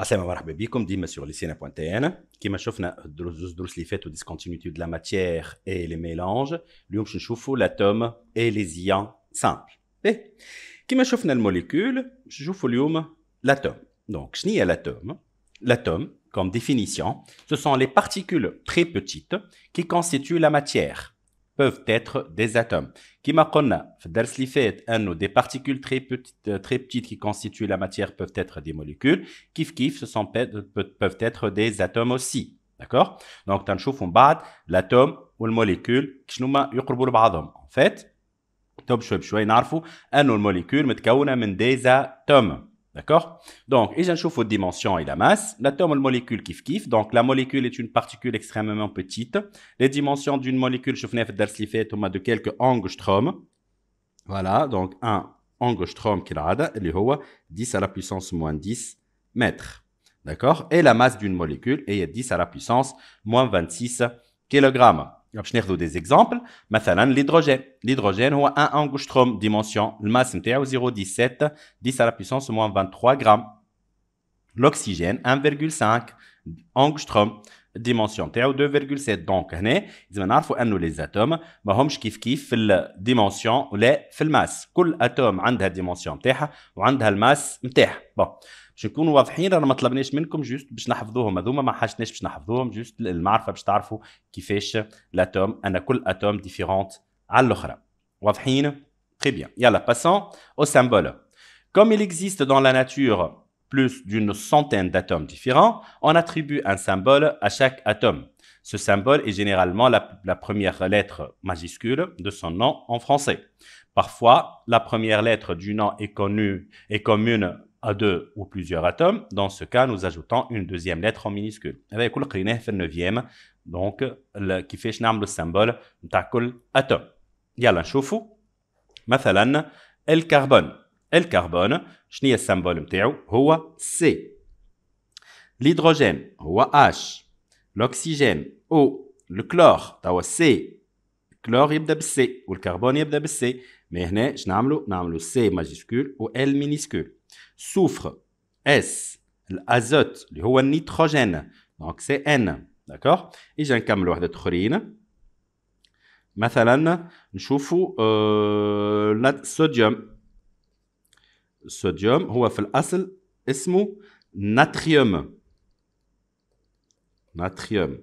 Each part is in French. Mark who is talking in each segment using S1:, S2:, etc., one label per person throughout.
S1: Assalamu alaikum, je suis sur le qui de la pointe discontinuité de la matière et les mélanges. l'atome et les ions simples. Qui qui vous la molécule. Je l'atome. Donc, je n'ai l'atome. L'atome, comme définition, ce sont les particules très petites qui constituent la matière peuvent être des atomes. Comme قلنا في الدرس fait, فات des particules très petites euh, très petites qui constituent la matière peuvent être des molécules, kif kif ce sont euh, peuvent être des atomes aussi. D'accord Donc تنشوفوا من بعد l'atome ou والموليكول molécule. هما يقربوا لبعضهم. En fait, توب un بشوي نعرفوا molécule est متكونه de des atomes. D'accord Donc, et chauffe aux dimensions et la masse. L'atome ou la molécule kif kif. Donc, la molécule est une particule extrêmement petite. Les dimensions d'une molécule, je fait de de quelques angstroms. Voilà, donc un angstrom qui est 10 à la puissance moins 10 mètres. D'accord Et la masse d'une molécule est 10 à la puissance moins 26 kg. J'ai des exemples. L'hydrogène 1 un dimension angostrom, la masse est 0,17, 10 à la puissance moins 23 grammes. L'oxygène, 1,5 angostrom, la dimension est 2,7. Donc, il dit que les atomes sachent qui font la dimension ou les font la masse. Quand les atomes ont une dimension de terre, ils une masse باش نكونوا واضحين ما طلبناش منكم جوست باش Très bien. Yalla, passons au symbole. Comme il existe dans la nature plus d'une centaine d'atomes différents, on attribue un symbole à chaque atome. Ce symbole est généralement la, la, première lettre majuscule de son nom en français. Parfois, la première lettre du nom est connue et commune à deux ou plusieurs atomes. Dans ce cas, nous ajoutons une deuxième lettre en minuscule. Avec le 9e, qui fait le symbole d'atome. Il y a Il y a carbone. L carbone, c'est symbole C. L'hydrogène, c'est H. L'oxygène, O. Le chlore, c'est C. Le chlore, est C. Le carbone, est C. Mais il y a un C majuscule ou L minuscule. سوفر اس الازوت اللي هو النيتروجين دونك سي ان داكور اجا نكملوا واحد اخرين مثلا نشوفوا الصوديوم الصوديوم هو في الاصل اسمه ناتريوم ناتريوم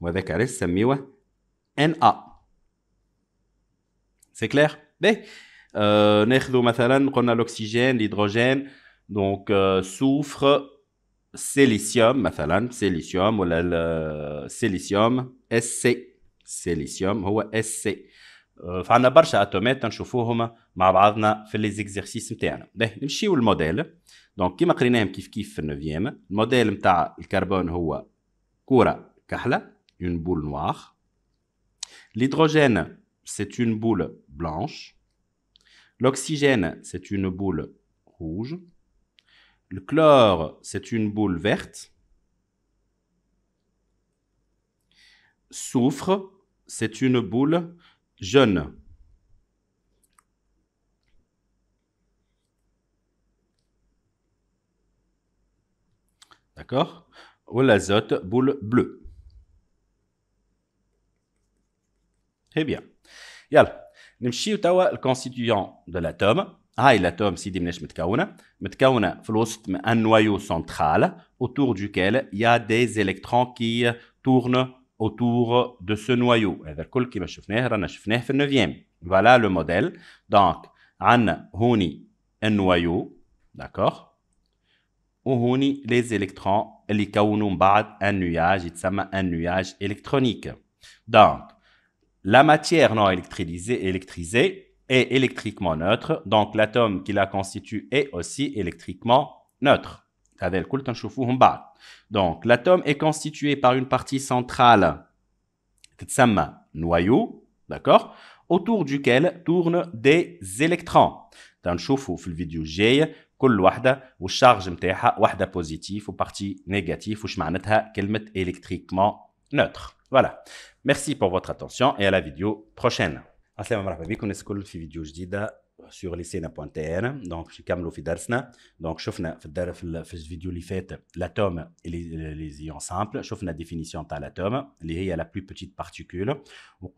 S1: وهذاك علاش سميوه ان ا سي كلير باهي آه، ناخذو مثلا قلنا الاكسجين الهيدروجين Donc, euh, soufre, sélicium, sélicium, ou silicium SC. silicium ou SC. Euh, fana atomètre, on chauffe au homme, ma bavna, dans les exercices. va m'chieu le modèle. Donc, qui m'a créé, m'kif kif, Le modèle, du le carbone, est kura kahla, une boule noire. L'hydrogène, c'est une boule blanche. L'oxygène, c'est une boule rouge. Le chlore, c'est une boule verte. Soufre, c'est une boule jaune. D'accord Ou l'azote, boule bleue. Très bien. Yalla, نمشيو le constituant de l'atome. Alors, c'est dimanche, mettons. Mettons. Flouste, un noyau central autour duquel il y a des électrons qui tournent autour de ce noyau. Et vous voyez qu'on le voit sur une écran. Sur une 9e. neuvième. Voilà le modèle. Donc, on a ici un noyau, d'accord On a ici les électrons, qui ont un nuage. C'est un nuage électronique. Donc, la matière non électrifiée, électrisée est électriquement neutre, donc l'atome qui la constitue est aussi électriquement neutre. Donc l'atome est constitué par une partie centrale, noyau, d'accord, autour duquel tournent des électrons. Dans في vidéo الجاي كل وحده والشارج نتاعها وحده بوزيتيف وبارتي معناتها كلمه électriquement neutre. Voilà. Merci pour votre attention et à la vidéo prochaine. Assalamu alaikum. Bienvenue dans vidéo, sur cette hein. vidéo et les ions simples. Nous la définition de l'atome Il y la plus petite particule.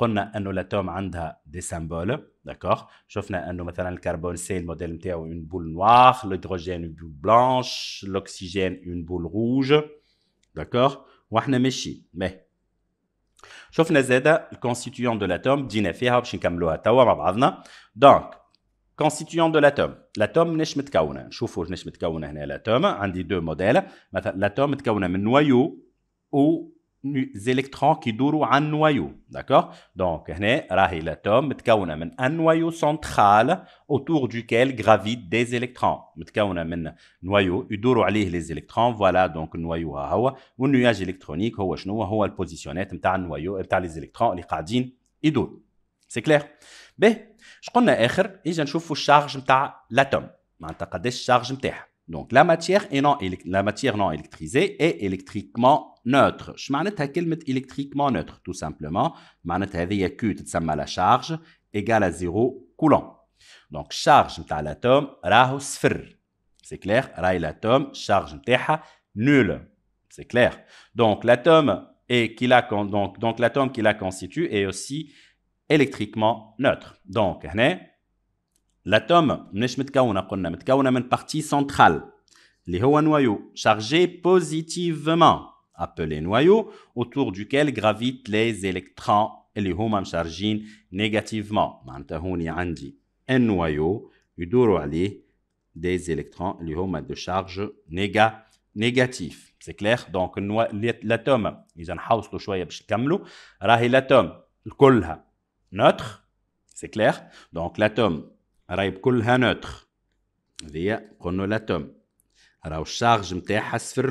S1: a des symboles, d'accord. Nous carbone, c'est une boule noire. L'hydrogène, une boule blanche. L'oxygène, une boule rouge, d'accord. Nous شفنا زاده الكونستيتيون دو لاتوم بدينا فيها باش نكملوها توا مع بعضنا دونك كونستيتيون دو لاتوم لاتوم منش متكونه نشوفوا منش متكونه هنا لاتوم عندي دو موديل مثلا لاتوم متكونه من نويو و électrons qui durent un noyau. D'accord Donc, l'atome est un noyau central autour duquel gravitent des électrons. un noyau qui alih les électrons. Voilà donc le noyau. Le nuage électronique, c'est la position de un noyau, les électrons, les radines, qui durent. C'est clair Bien, je connais l'autre, je vais la charge de l'atome. Je voir la charge de l'atome. Donc, la matière, non, la matière non électrisée est électriquement Neutre, Je ce que ça électriquement neutre Tout simplement, ça veut dire que c'est la charge égale à zéro coulant. Donc, charge de l'atome est zéro. C'est clair L'atome, charge est nulle. C'est clair Donc, l'atome qui la constitue est aussi électriquement neutre. Donc, ici, l'atome n'est pas de la partie centrale, qui est le noyau chargé positivement appelé noyau, autour duquel gravitent les électrons et les مشارجين نيجاتيفمون معناتها هوني عندي y a des électrons اللي هما de charge négatif. C'est clair Donc, l'atome, ils en un شوية باش نكملوا راهي l'atome كلها neutre. C'est clair Donc, l'atome راهي كلها neutre. قلنا l'atome راهو نتاعها صفر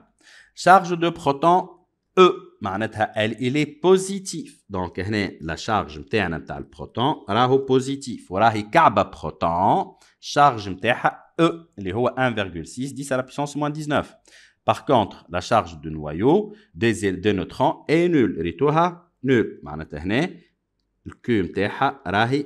S1: charge de proton E il est positif donc la charge proton نتاع البروتون راهو بوزيتيف proton charge نتاعها E est 1,6 10 à la puissance moins 19 par contre la charge de noyau des, des neutrons est nulle ريتوها nulle معناتها هنا الكو نتاعها راهي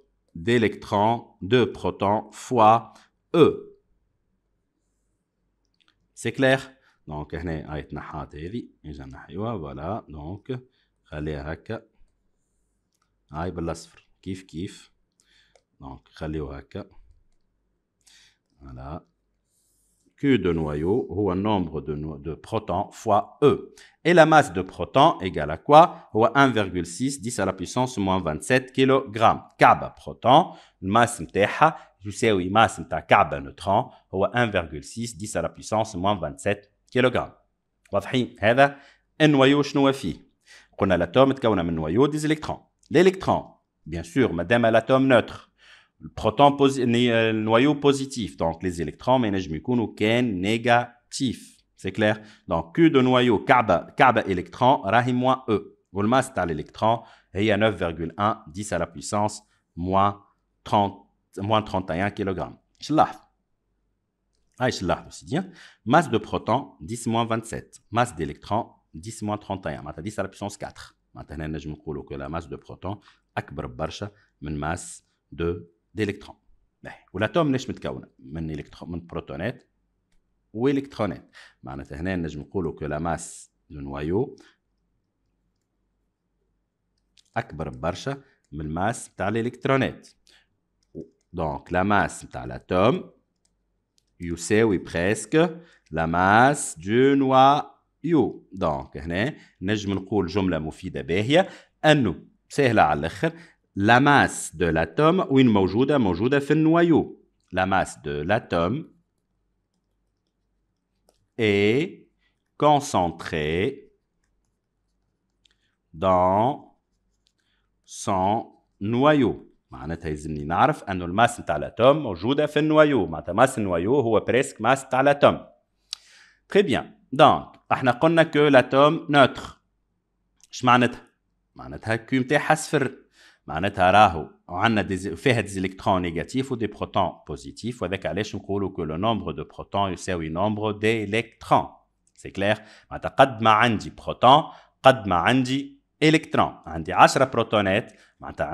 S1: d'électrons, de protons fois E. C'est clair donc هنا donc théorie. هذه avons نحيوها voilà, donc, خليها هكا هاي كيف كيف خليوها هكا Voilà. Q de noyau, ou un nombre de, protons fois E. Et la masse de protons égale à quoi Ou 1,6 10 à la puissance moins 27 kg. Kab proton, masse mteha, je masse de kab neutron, ou 1,6 10 à la puissance moins 27 kg. Wafhi, heda, un noyau chnouafi. a l'atome, a un noyau des électrons. L'électron, bien sûr, madame un l'atome neutre le proton euh, noyau positif, donc les électrons, mais négatif. C'est clair Donc, Q de noyau, kaba, électron, rahim E. masse de l'électron, et il a 9,1, 10 à la puissance, moins, 31 kg. Chlaf. Ah, aussi bien hein. Masse de proton, 10 moins 27. Masse d'électrons, 10 moins 31. Maintenant, 10 à la puissance 4. Maintenant, je que la masse de proton, akbar barcha, masse de دالكترون نعم. والاتوم ليش متكونه من الكترون من بروتونات والكترونات معناتها هنا نجم نقولوا كو لا ماس دو نوايو اكبر برشا من الماس تاع الالكترونات دونك لا ماس الاتوم يساوي بريسك لا ماس دو نوايو دونك هنا نجم نقول جمله مفيده باهيه انه سهله على الاخر la masse de l'atome وين موجودة موجودة في النوايو la masse de l'atome est concentrée dans son noyau معناتها يلزمني نعرف انه الماس نتاع الاتوم موجوده في النوايو معناتها ماس النوايو هو بريسك ماس نتاع الاتوم تري بيان دونك احنا قلنا كو الاتوم نوتر اش معناتها معناتها كيو نتاعها صفر on a des électrons négatifs ou des protons positifs, avec que le nombre de protons égale le nombre d'électrons. C'est clair. Maintenant, proton, quand 10 électrons. chose dans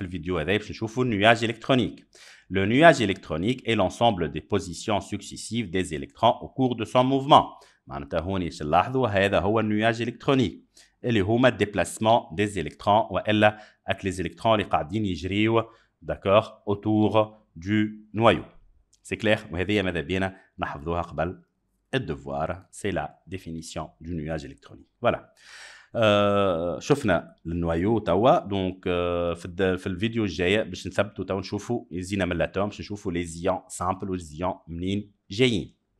S1: vidéo. le nuage électronique. Le nuage électronique est l'ensemble des positions successives des électrons au cours de son mouvement. معناتها هون نلاحظوا هذا هو النياج الكترونيك اللي هما ديبلاسمون دي الكترون والا اك لي الكترون اللي قاعدين يجريو داكور اوتور دو نويو سي كلير وهذه ماذا بينا نحفظوها قبل الدفوار سي لا ديفينيسيون دو نياج الكترونيك فوالا آه شفنا النوايو توا دونك آه في, في الفيديو الجايه باش نثبتوا توا نشوفوا زينا من الاتوم باش نشوفوا لي زيون سامبل و زيون منين جايين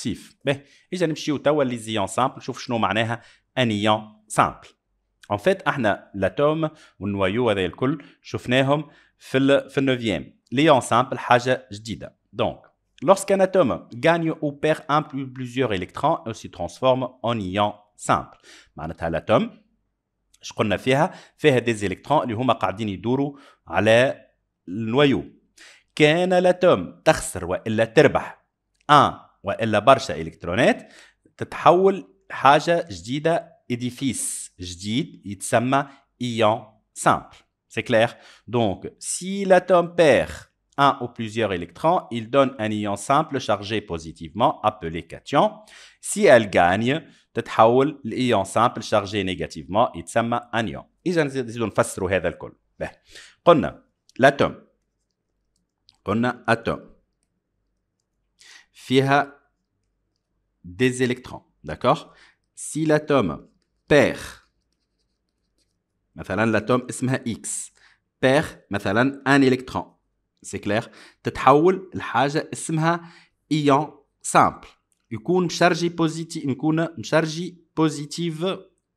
S1: اكتيف باهي اجا نمشيو توا ليزيون سامبل نشوف شنو معناها انيون سامبل ان فيت احنا لاتوم والنوايو هذا الكل شفناهم في ال في النوفيام ليون سامبل حاجه جديده دونك Lorsqu'un atome gagne ou perd un ou plusieurs électrons, il se transforme en ion simple. معناتها الاتوم اش قلنا فيها؟ فيها ديز الكترون اللي هما قاعدين يدوروا على النويو. كان الاتوم تخسر والا تربح ان Ou elle a électronnet, t'transforme une chose nouvelle, un un nouveau, qui s'appelle un ion simple. C'est clair. Donc, si l'atome perd un ou plusieurs électrons, il donne un ion simple chargé positivement, appelé cation. Si elle gagne, un ion simple chargé négativement, qui s'appelle un ion. Ici, nous allons faire ce genre de l'alcool. Bon, l'atome, l'atome. فيها des électrons d'accord si l'atome perd مثلا l'atome اسمها X perd مثلا un électron سي كلير تتحول لحاجه اسمها ايون سامبل يكون مشارجي بوزيتيف نكون مشارجي بوزيتيف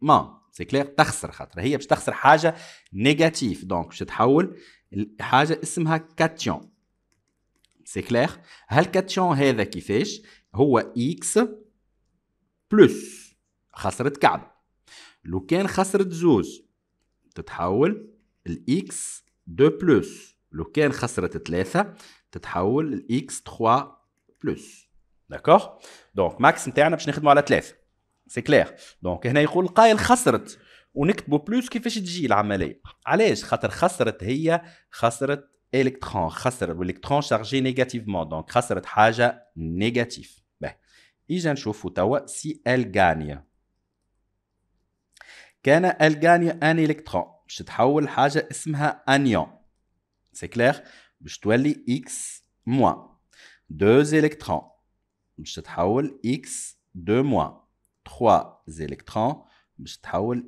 S1: ما سي كلير تخسر خاطر هي باش تخسر حاجه نيجاتيف دونك باش تحول لحاجه اسمها كاتيون سي كلير هالكاتشون هذا كيفاش هو اكس بلس خسرت كعب لو كان خسرت زوز تتحول الاكس دو بلس لو كان خسرت ثلاثة تتحول الاكس 3 بلس داكوغ دونك ماكس نتاعنا باش نخدمو على ثلاثة سي كلير دونك هنا يقول القائل خسرت ونكتبوا بلوس كيفاش تجي العمليه علاش خاطر خسرت هي خسرت électrons, l'électron chargé négativement, donc ben, il a chargé quelque chose de négatif. si elle gagne. quand elle gagne un électron, C'est clair? je x moins. Deux électrons je se x deux moins. Trois électrons je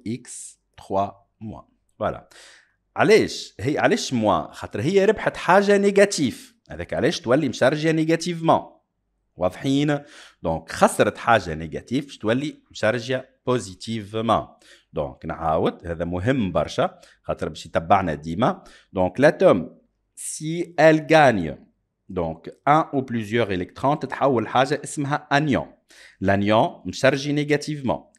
S1: x trois moins. Voilà. علاش هي علاش موان خاطر هي ربحت حاجه نيجاتيف هذاك علاش تولي مشارجيه نيجاتيفمون واضحين دونك خسرت حاجه نيجاتيف باش تولي مشارجيه بوزيتيفمون دونك نعاود هذا مهم برشا خاطر باش يتبعنا ديما دونك لاتوم سي ال غاني دونك ان او بليزيور الكترون تتحول حاجه اسمها انيون لانيون مشارجي نيجاتيفمون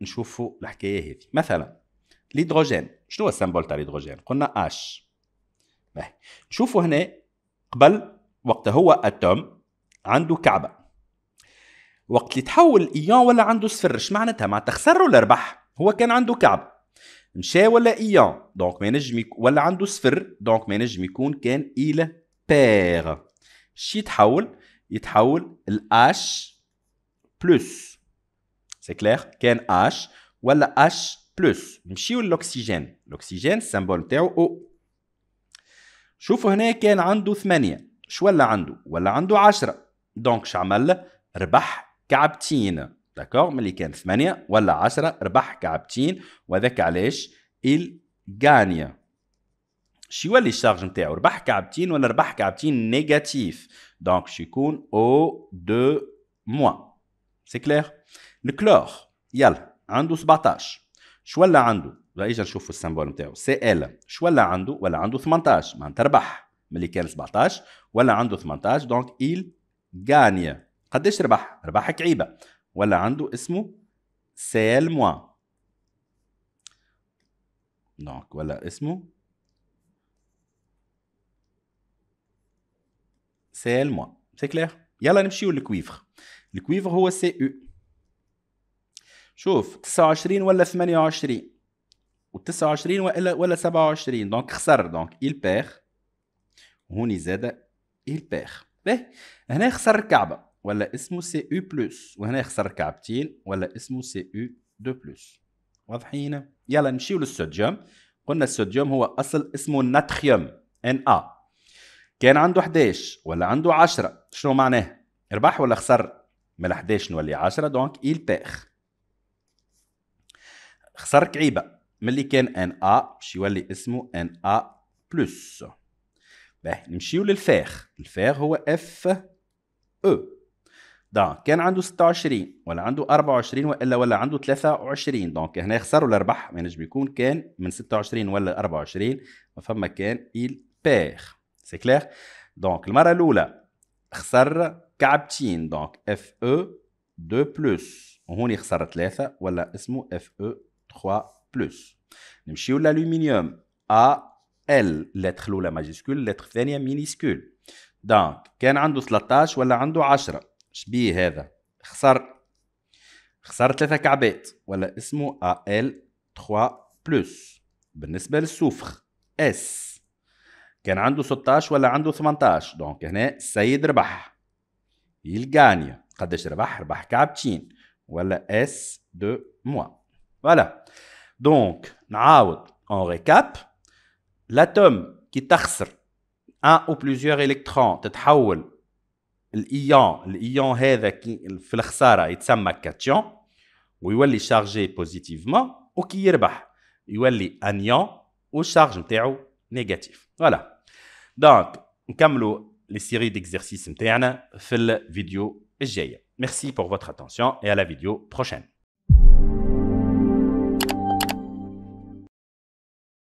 S1: نشوفوا الحكايه هذه مثلا الهيدروجين شنو هو السمبول تاع الهيدروجين قلنا اش باهي نشوفوا هنا قبل وقت هو اتوم عنده كعبه وقت اللي تحول ايون ولا عنده صفر اش معناتها معناتها خسر ولا ربح هو كان عنده كعب مشى ولا ايون دونك ما نجم ولا عنده صفر دونك ما نجم يكون كان الى بير شي يتحول يتحول الاش بلس C'est clair quest H ولا H Ou L'oxygène, l'oxygène l'oxygène symbole de O شوفوا هنا كان عنده ثمانية شو ولا عنده ولا عنده عشرة دونك شعمل ربح كعبتين داكور ملي كان ثمانية ولا عشرة ربح كعبتين وذاك علاش il gagne الشارج نتاعو ربح كعبتين ولا ربح كعبتين نيجاتيف دونك الكلور يلا عنده 17 ولا عنده رايجا نشوفوا السيمبول نتاعو سي ال ولا عنده ولا عنده 18 معناتها ربح ملي كان 17 ولا عنده 18 دونك il gagne قداش ربح ربح كعيبه ولا عنده اسمه سيل موا دونك ولا اسمه سيل موا سي كلير يلا نمشيو للكويفر الكويفر هو سي او شوف 29 ولا 28 و29 ولا ولا 27 دونك خسر دونك il perd هوني زاد il perd باهي هنا خسر الكعبه ولا اسمه سي او بلس وهنا خسر كعبتين ولا اسمه سي او دو بلس واضحين يلا نمشيو للسوديوم قلنا السوديوم هو اصل اسمه الناتريوم ان ا كان عنده 11 ولا عنده 10 شنو معناه ربح ولا خسر من 11 نولي 10 دونك il perd خسر كعيبه ملي كان ان ا باش يولي اسمه ان ا بلس باه نمشيو للفاخ الفاغ هو اف او دونك كان عنده 26 ولا عنده 24 والا ولا عنده 23 دونك هنا خسر ولا ربح ما ينجم يكون كان من 26 ولا 24 فما كان il perd سي كلير دونك المره الاولى خسر كعبتين دونك اف او e 2 بلس وهوني خسر ثلاثة ولا اسمه اف او e 3 بلس نمشيو للالومنيوم ا ال لتر الاولى ماجيسكول لتر الثانيه مينيسكول دونك كان عنده 13 ولا عنده 10 شبيه هذا خسر خسر ثلاثة كعبات ولا اسمه al 3 بلس بالنسبة للسوفخ S كان عنده 16 ولا عنده 18 دونك هنا السيد ربح يلقاني قداش ربح ربح كعبتين ولا S2 موا Voilà. Donc, on récap. L'atome qui t'axer un ou plusieurs électrons, te t'haoul l'ion, l'ion qui l'axara et t'samma cation, il est chargé positivement, ou qui yirbah, il est un ion ou charge m'taou négatif. Voilà. Donc, nous les séries d'exercices dans fil vidéo. Merci pour votre attention et à la vidéo prochaine.